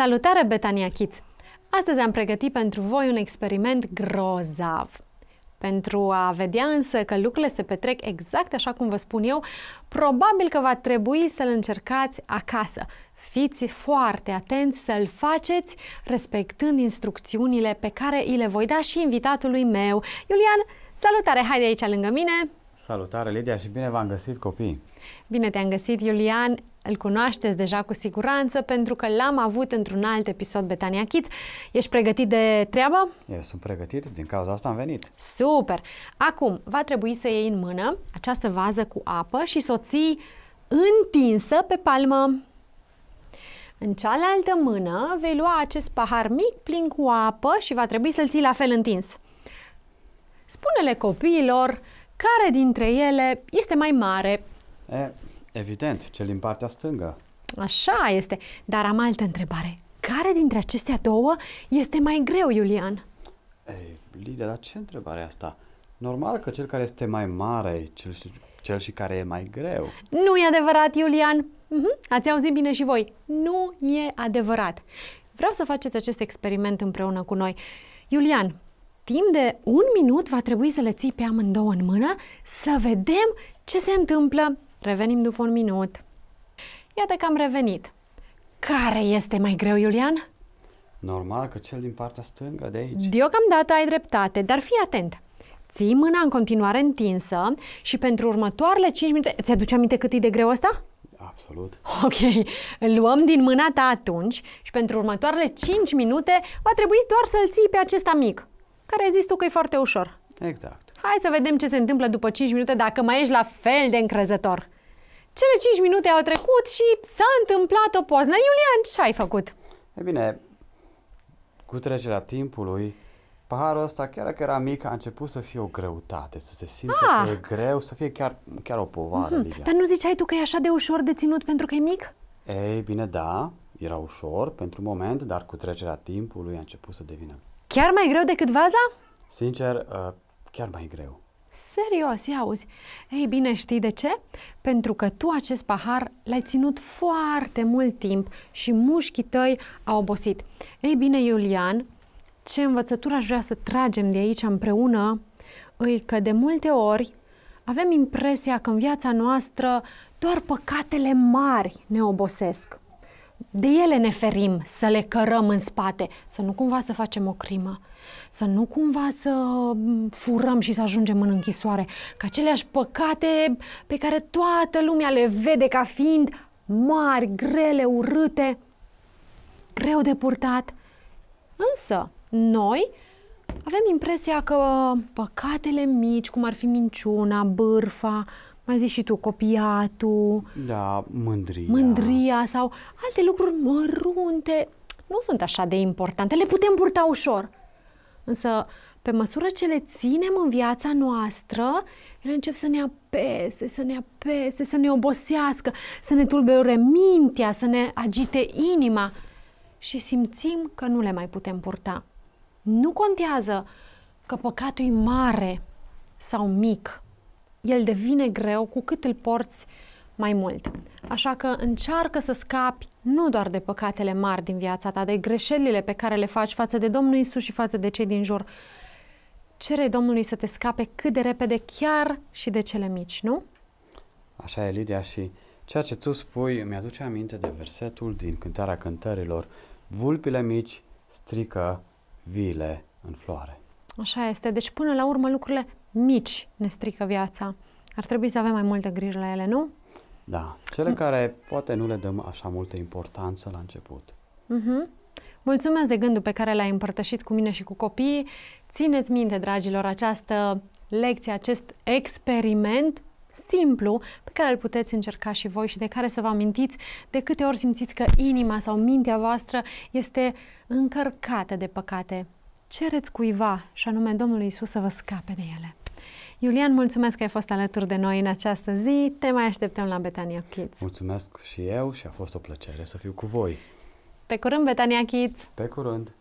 Salutare, Betania Kids! Astăzi am pregătit pentru voi un experiment grozav. Pentru a vedea însă că lucrurile se petrec exact așa cum vă spun eu, probabil că va trebui să-l încercați acasă. Fiți foarte atenți să-l faceți respectând instrucțiunile pe care îi le voi da și invitatului meu. Iulian, salutare! Haide aici lângă mine! Salutare, Lidia, și bine v-am găsit, copii! Bine te-am găsit, Iulian! Îl cunoașteți deja cu siguranță pentru că l-am avut într-un alt episod Betania Kids. Ești pregătit de treabă? Eu sunt pregătit, din cauza asta am venit. Super! Acum, va trebui să iei în mână această vază cu apă și să o ții întinsă pe palmă. În cealaltă mână vei lua acest pahar mic plin cu apă și va trebui să-l ții la fel întins. Spune-le copiilor care dintre ele este mai mare? E, evident, cel din partea stângă. Așa este. Dar am altă întrebare. Care dintre acestea două este mai greu, Iulian? Ei, Lidia, dar ce întrebare asta? Normal că cel care este mai mare e cel și, cel și care e mai greu. Nu e adevărat, Iulian. Uh-huh. Ați auzit bine și voi. Nu e adevărat. Vreau să faceți acest experiment împreună cu noi. Iulian, Timp de un minut va trebui să le ții pe amândouă în mână să vedem ce se întâmplă. Revenim după un minut. Iată că am revenit. Care este mai greu, Iulian? Normal că cel din partea stângă de aici. Deocamdată ai dreptate, dar fii atent. Ții mâna în continuare întinsă și pentru următoarele 5 minute... Ți-aduce aminte cât e de greu asta? Absolut. Ok, îl luăm din mâna ta atunci și pentru următoarele 5 minute va trebui doar să-l ții pe acesta mic care ai zis tu că e foarte ușor. Exact. Hai să vedem ce se întâmplă după 5 minute dacă mai ești la fel de încrezător. Cele 5 minute au trecut și s-a întâmplat o poznă. Iulian, ce ai făcut? E bine, cu trecerea timpului, paharul ăsta, chiar dacă era mic, a început să fie o greutate, să se simtă ah. că e greu, să fie chiar, chiar o povară. Mm-hmm. Dar nu ziceai tu că e așa de ușor de ținut pentru că e mic? Ei bine, da, era ușor pentru moment, dar cu trecerea timpului a început să devină Chiar mai greu decât vaza? Sincer, uh, chiar mai greu. Serios, ia auzi. Ei bine, știi de ce? Pentru că tu acest pahar l-ai ținut foarte mult timp și mușchii tăi au obosit. Ei bine, Iulian, ce învățătură aș vrea să tragem de aici împreună îi că de multe ori avem impresia că în viața noastră doar păcatele mari ne obosesc de ele ne ferim, să le cărăm în spate, să nu cumva să facem o crimă, să nu cumva să furăm și să ajungem în închisoare, că aceleași păcate pe care toată lumea le vede ca fiind mari, grele, urâte, greu de purtat. Însă, noi avem impresia că păcatele mici, cum ar fi minciuna, bârfa, mai zici și tu, copiatul, da, mândria. mândria sau alte lucruri mărunte, nu sunt așa de importante, le putem purta ușor. Însă, pe măsură ce le ținem în viața noastră, ele încep să ne apese, să ne apese, să ne obosească, să ne tulbeure mintea, să ne agite inima și simțim că nu le mai putem purta. Nu contează că păcatul e mare sau mic, el devine greu cu cât îl porți mai mult. Așa că încearcă să scapi nu doar de păcatele mari din viața ta, de greșelile pe care le faci față de Domnul Isus și față de cei din jur. Cere Domnului să te scape cât de repede, chiar și de cele mici, nu? Așa e, Lidia, și ceea ce tu spui îmi aduce aminte de versetul din Cântarea Cântărilor. Vulpile mici strică vile în floare. Așa este. Deci până la urmă lucrurile mici ne strică viața. Ar trebui să avem mai multă grijă la ele, nu? Da. Cele mm. care poate nu le dăm așa multă importanță la început. Mm-hmm. Mulțumesc de gândul pe care l-ai împărtășit cu mine și cu copiii. Țineți minte, dragilor, această lecție, acest experiment simplu pe care îl puteți încerca și voi și de care să vă amintiți de câte ori simțiți că inima sau mintea voastră este încărcată de păcate. Cereți cuiva, și anume Domnul Isus, să vă scape de ele. Iulian, mulțumesc că ai fost alături de noi în această zi. Te mai așteptăm la Betania Kids. Mulțumesc și eu și a fost o plăcere să fiu cu voi. Pe curând, Betania Kids! Pe curând!